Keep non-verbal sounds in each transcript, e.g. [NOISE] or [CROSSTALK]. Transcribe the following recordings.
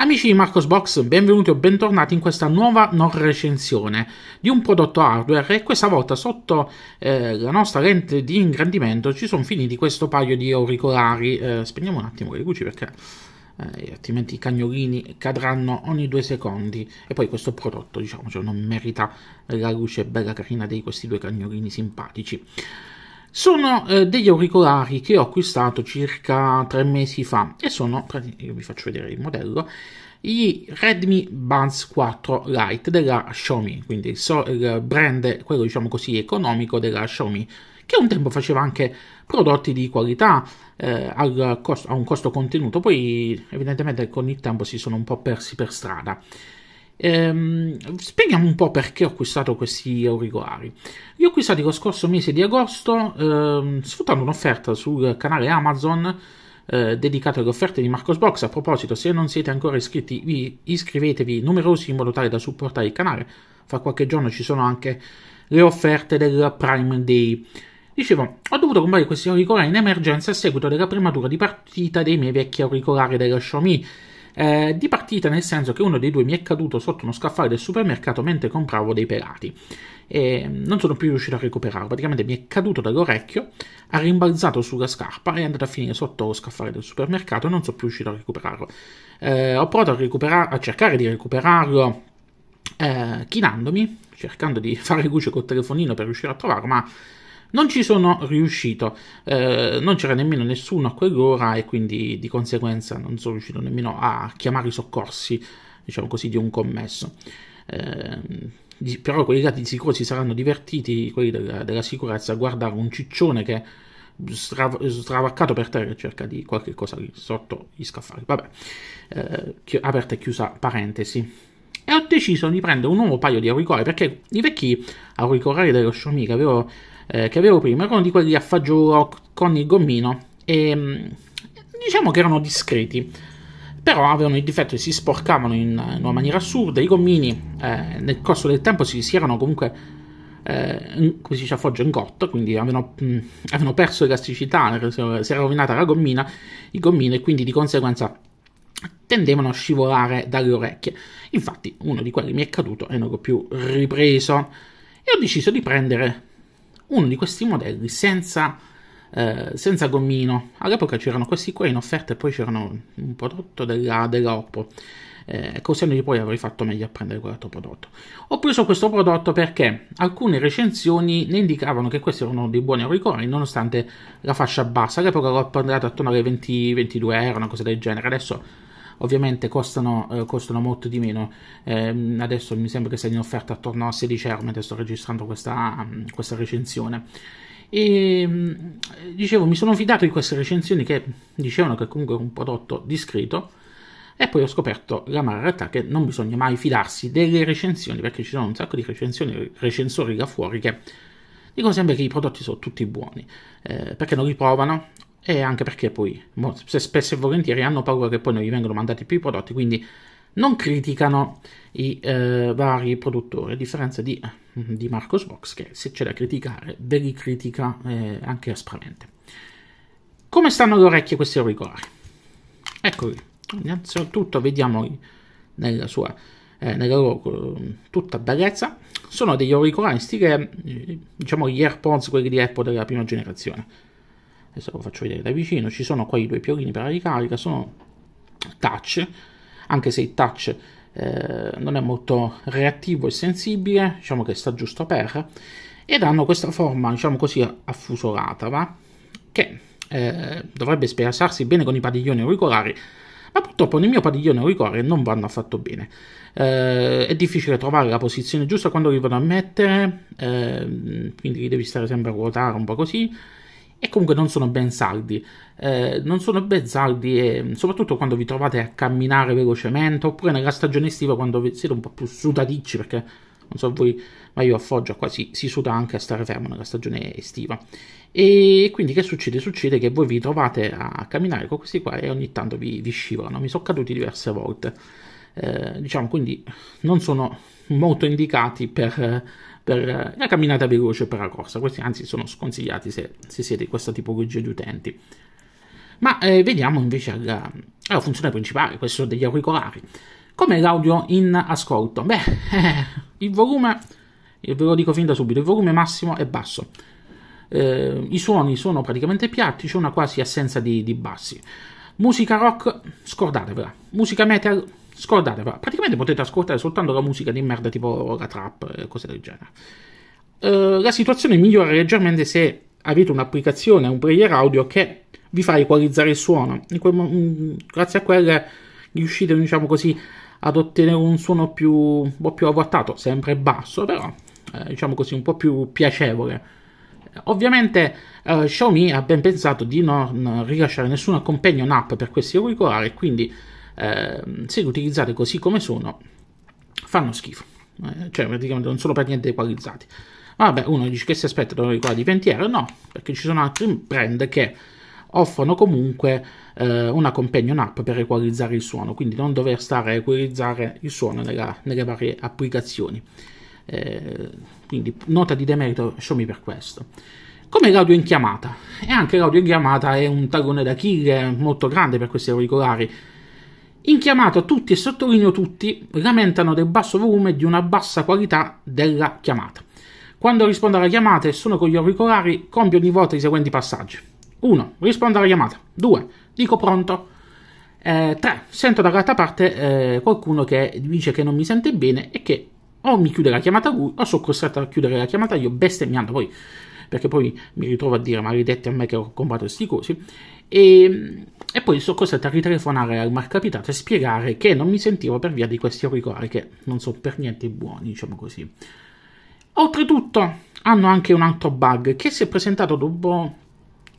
Amici di Marcosbox, benvenuti o bentornati in questa nuova non recensione di un prodotto hardware e questa volta sotto eh, la nostra lente di ingrandimento ci sono finiti questo paio di auricolari. Eh, spegniamo un attimo le luci perché eh, altrimenti i cagnolini cadranno ogni due secondi e poi questo prodotto diciamo cioè, non merita la luce bella carina di questi due cagnolini simpatici. Sono eh, degli auricolari che ho acquistato circa tre mesi fa e sono, io vi faccio vedere il modello, gli Redmi Buds 4 Lite della Xiaomi, quindi il, so, il brand, quello diciamo così, economico della Xiaomi, che un tempo faceva anche prodotti di qualità eh, costo, a un costo contenuto, poi evidentemente con il tempo si sono un po' persi per strada. Ehm, spieghiamo un po' perché ho acquistato questi auricolari. Li ho acquistati lo scorso mese di agosto, ehm, sfruttando un'offerta sul canale Amazon eh, dedicato alle offerte di Marcos Box. A proposito, se non siete ancora iscritti, vi iscrivetevi numerosi in modo tale da supportare il canale. Fra qualche giorno ci sono anche le offerte del Prime Day. Dicevo, ho dovuto comprare questi auricolari in emergenza a seguito della prematura di partita dei miei vecchi auricolari della Xiaomi eh, di partita nel senso che uno dei due mi è caduto sotto uno scaffale del supermercato mentre compravo dei pelati e mm, non sono più riuscito a recuperarlo, praticamente mi è caduto dall'orecchio, ha rimbalzato sulla scarpa e è andato a finire sotto lo scaffale del supermercato e non sono più riuscito a recuperarlo. Eh, ho provato a, a, cercare di recuperarlo eh, chinandomi, cercando di [LAUGHS] fare luce col telefonino per riuscire a trovarlo, ma non ci sono riuscito, eh, non c'era nemmeno nessuno a quell'ora e quindi di conseguenza non sono riuscito nemmeno a chiamare i soccorsi, diciamo così, di un commesso. Eh, però quelli là di sicuro si saranno divertiti, quelli della, della sicurezza, a guardare un ciccione che strav- stravaccato per terra e cerca di qualche cosa lì sotto gli scaffali. Vabbè, eh, chi- aperta e chiusa parentesi e ho deciso di prendere un nuovo paio di auricolari perché i vecchi auricolari dello Xiaomi che avevo, eh, che avevo prima erano di quelli a fagiolo con il gommino e mm, diciamo che erano discreti però avevano il difetto che si sporcavano in, in una maniera assurda i gommini eh, nel corso del tempo si, si erano comunque eh, come si dice a Foggia in cotto, quindi avevano, mh, mm, avevano perso elasticità, si era rovinata la gommina, il gommino e quindi di conseguenza tendevano a scivolare dalle orecchie. Infatti uno di quelli mi è caduto e non l'ho più ripreso. E ho deciso di prendere uno di questi modelli senza, eh, senza gommino. All'epoca c'erano questi qua in offerta e poi c'erano un prodotto della, della Oppo. Eh, così poi avrei fatto meglio a prendere quell'altro prodotto. Ho preso questo prodotto perché alcune recensioni ne indicavano che questi erano dei buoni auricolari nonostante la fascia bassa. All'epoca l'ho pagato attorno alle 20-22 euro, una cosa del genere. Adesso ovviamente costano, eh, costano molto di meno eh, adesso mi sembra che sia in offerta attorno a 16 euro mentre sto registrando questa, mm, questa recensione e ehm, dicevo mi sono fidato di queste recensioni che dicevano che comunque era un prodotto discreto e poi ho scoperto la mala realtà che non bisogna mai fidarsi delle recensioni perché ci sono un sacco di recensioni recensori là fuori che dicono sempre che i prodotti sono tutti buoni eh, perché non li provano e anche perché poi spesso e volentieri hanno paura che poi non gli vengano mandati più i prodotti, quindi non criticano i eh, vari produttori, a differenza di, eh, di Marcos Box che se c'è da criticare ve li critica eh, anche aspramente. Come stanno le orecchie questi auricolari? Eccoli, innanzitutto vediamo nella sua eh, nella loro eh, tutta bellezza. Sono degli auricolari in stile, eh, diciamo, gli AirPods, quelli di Apple della prima generazione adesso lo faccio vedere da vicino, ci sono qua i due piolini per la ricarica, sono touch, anche se il touch eh, non è molto reattivo e sensibile, diciamo che sta giusto per, ed hanno questa forma, diciamo così, affusolata, va? che eh, dovrebbe spiazzarsi bene con i padiglioni auricolari, ma purtroppo nel mio padiglione auricolare non vanno affatto bene. Eh, è difficile trovare la posizione giusta quando li vado a mettere, eh, quindi devi stare sempre a ruotare un po' così, e comunque non sono ben saldi. Eh, non sono ben saldi e mm, soprattutto quando vi trovate a camminare velocemente oppure nella stagione estiva quando siete un po' più sudaticci perché non so voi ma io a Foggia quasi si suda anche a stare fermo nella stagione estiva e quindi che succede? Succede che voi vi trovate a camminare con questi qua e ogni tanto vi, vi scivolano, mi sono caduti diverse volte eh, diciamo quindi non sono molto indicati per per la eh, camminata veloce e per la corsa. Questi anzi sono sconsigliati se, se siete questa tipologia di utenti. Ma eh, vediamo invece alla, alla, funzione principale, questo degli auricolari. Come l'audio in ascolto? Beh, [LAUGHS] il volume, ve lo dico fin da subito, il volume massimo è basso. Eh, I suoni sono praticamente piatti, c'è una quasi assenza di, di bassi. Musica rock, scordatevela. Musica metal, Scordate, praticamente potete ascoltare soltanto la musica di merda tipo la trap e cose del genere. Uh, la situazione migliora leggermente se avete un'applicazione, un player audio che vi fa equalizzare il suono. Quel, mm, grazie a quelle riuscite, diciamo così, ad ottenere un suono più, un po' più avvattato, sempre basso, però eh, diciamo così, un po' più piacevole. Ovviamente eh, Xiaomi ha ben pensato di non rilasciare nessuna companion app per questi auricolari, quindi eh, se utilizzate così come sono, fanno schifo. Eh, cioè, praticamente non sono per niente equalizzati. Vabbè, uno dice che si aspetta da noi qua di 20 euro? No, perché ci sono altri brand che offrono comunque eh, una companion app per equalizzare il suono, quindi non dover stare a equalizzare il suono nella, nelle varie applicazioni. Eh, quindi nota di demerito Xiaomi per questo. Come l'audio in chiamata, e anche l'audio in chiamata è un tallone d'Achille molto grande per questi auricolari in chiamata tutti e sottolineo tutti lamentano del basso volume e di una bassa qualità della chiamata. Quando rispondo alla chiamata e sono con gli auricolari, compio ogni volta i seguenti passaggi. 1. Rispondo alla chiamata. 2. Dico pronto. 3. Eh, sento dall'altra parte eh, qualcuno che dice che non mi sente bene e che o mi chiude la chiamata lui o sono costretto a chiudere la chiamata io bestemmiando poi perché poi mi ritrovo a dire maledetti a me che ho comprato questi cosi e, e poi sono costretto a ritelefonare al marcapitato e spiegare che non mi sentivo per via di questi auricolari che non sono per niente buoni, diciamo così. Oltretutto hanno anche un altro bug che si è presentato dopo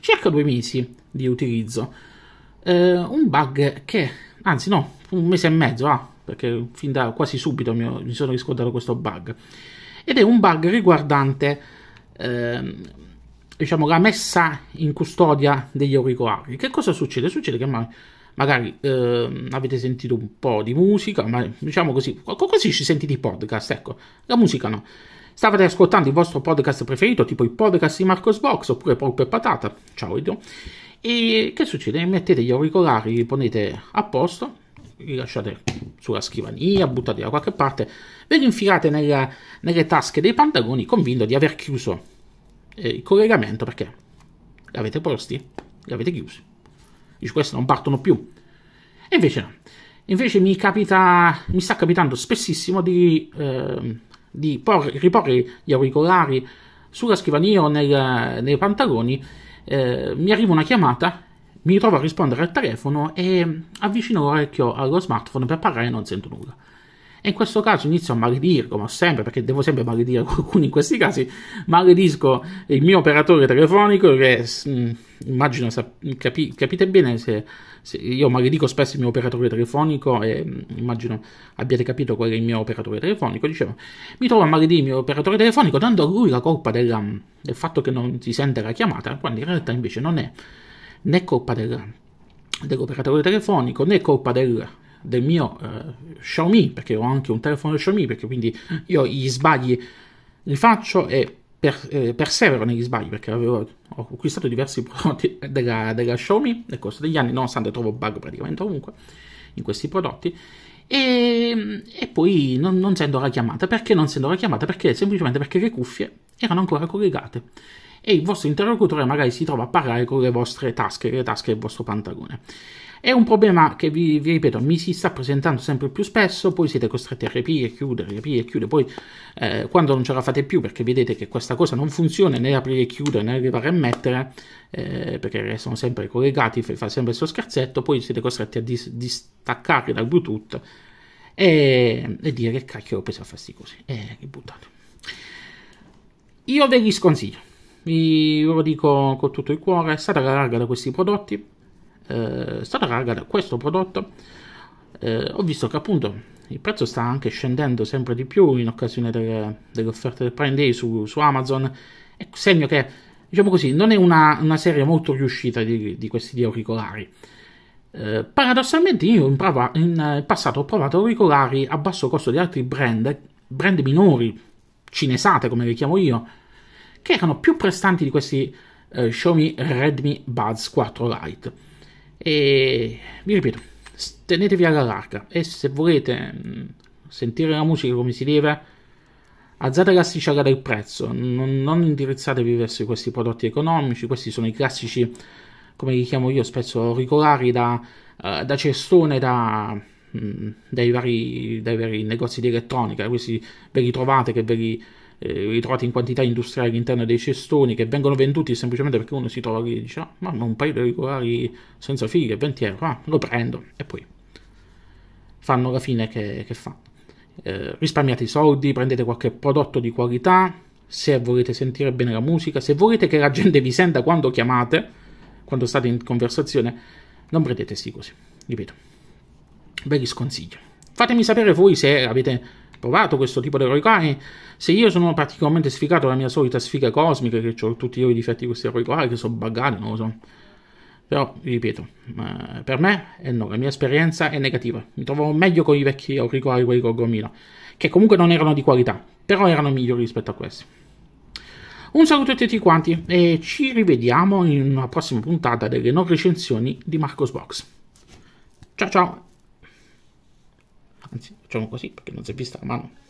circa due mesi di utilizzo. Eh, un bug che, anzi no, un mese e mezzo, ah, perché fin da quasi subito mi, ho, mi sono riscontrato questo bug. Ed è un bug riguardante... Eh, diciamo, la messa in custodia degli auricolari. Che cosa succede? Succede che ma magari eh, avete sentito un po' di musica, ma diciamo così, così ci sentite i podcast, ecco, la musica no. Stavate ascoltando il vostro podcast preferito, tipo il podcast di Marcos Box oppure Polpo e Patata, ciao Edo, e che succede? Mettete gli auricolari, li ponete a posto, li lasciate sulla scrivania, buttate da qualche parte, ve li infilate nella, nelle tasche dei pantaloni convinto di aver chiuso eh, il collegamento perché li avete posti, li avete chiusi. Dici, questi non partono più. E invece no. Invece mi capita, mi sta capitando spessissimo di, eh, di porre, riporre gli auricolari sulla scrivania o nel, nei pantaloni. Eh, mi arriva una chiamata, mi ritrovo a rispondere al telefono e avvicino l'orecchio allo smartphone per parlare e non sento nulla. E in questo caso inizio a maledirlo, come sempre, perché devo sempre maledire qualcuno in questi casi, maledisco il mio operatore telefonico che mh, mm, immagino capi, capite bene se, se, io maledico spesso il mio operatore telefonico e mh, mm, immagino abbiate capito qual è il mio operatore telefonico, dicevo, mi trovo a maledire il mio operatore telefonico dando a lui la colpa della, mm, del fatto che non si sente la chiamata, quando in realtà invece non è né colpa del, dell'operatore telefonico né colpa del del mio eh, Xiaomi, perché ho anche un telefono Xiaomi, perché quindi io gli sbagli li faccio e per, eh, persevero negli sbagli, perché avevo, ho acquistato diversi prodotti della, della Xiaomi nel corso degli anni, nonostante trovo bug praticamente ovunque in questi prodotti. E, e, poi non, non sento la chiamata. Perché non sento la chiamata? Perché semplicemente perché le cuffie erano ancora collegate e il vostro interlocutore magari si trova a parlare con le vostre tasche, le tasche del vostro pantalone. È un problema che vi, vi, ripeto, mi si sta presentando sempre più spesso, poi siete costretti a riaprire, chiudere, riaprire, chiudere, poi eh, quando non ce la fate più perché vedete che questa cosa non funziona né aprire e chiudere né arrivare a mettere, eh, perché restano sempre collegati, fa sempre il suo scherzetto, poi siete costretti a dis- distaccarli dal Bluetooth e, e dire che cacchio ho preso a farsi così e eh, buttate. Io ve li sconsiglio vi lo dico con tutto il cuore, state alla larga da questi prodotti, eh, state alla larga da questo prodotto. Eh, ho visto che appunto il prezzo sta anche scendendo sempre di più in occasione delle, delle offerte del Prime Day su, su Amazon, è segno che, diciamo così, non è una, una serie molto riuscita di, di questi di auricolari. Eh, paradossalmente io in, prova, in, passato ho provato auricolari a basso costo di altri brand, brand minori, cinesate come li chiamo io, che erano più prestanti di questi eh, Xiaomi Redmi Buds 4 Lite. E vi ripeto, tenetevi alla larga e se volete mh, mm, sentire la musica come si deve, alzate l'asticella del prezzo, non, non indirizzatevi verso questi prodotti economici, questi sono i classici, come li chiamo io, spesso auricolari da, uh, da cestone, da, mm, dai, vari, dai, vari, negozi di elettronica, questi ve li trovate che ve li eh, ritrovati in quantità industriali all'interno dei cestoni che vengono venduti semplicemente perché uno si trova lì e dice ah, mamma un paio di regolari senza fighe 20 euro ah, lo prendo e poi fanno la fine che, che fanno eh, risparmiate i soldi prendete qualche prodotto di qualità se volete sentire bene la musica se volete che la gente vi senta quando chiamate quando state in conversazione non prendete sti così ripeto ve li sconsiglio fatemi sapere voi se avete provato questo tipo di eroi Se io sono particolarmente sfigato la mia solita sfiga cosmica, che ho tutti i difetti di questi eroi che sono buggati, non lo so. Però, ripeto, per me è no, la mia esperienza è negativa. Mi trovo meglio con i vecchi auricolari, quelli con Gomila, che comunque non erano di qualità, però erano migliori rispetto a questi. Un saluto a tutti quanti e ci rivediamo in una prossima puntata delle non recensioni di Marcos Box. Ciao ciao! anzi facciamo così perché non si è vista la mano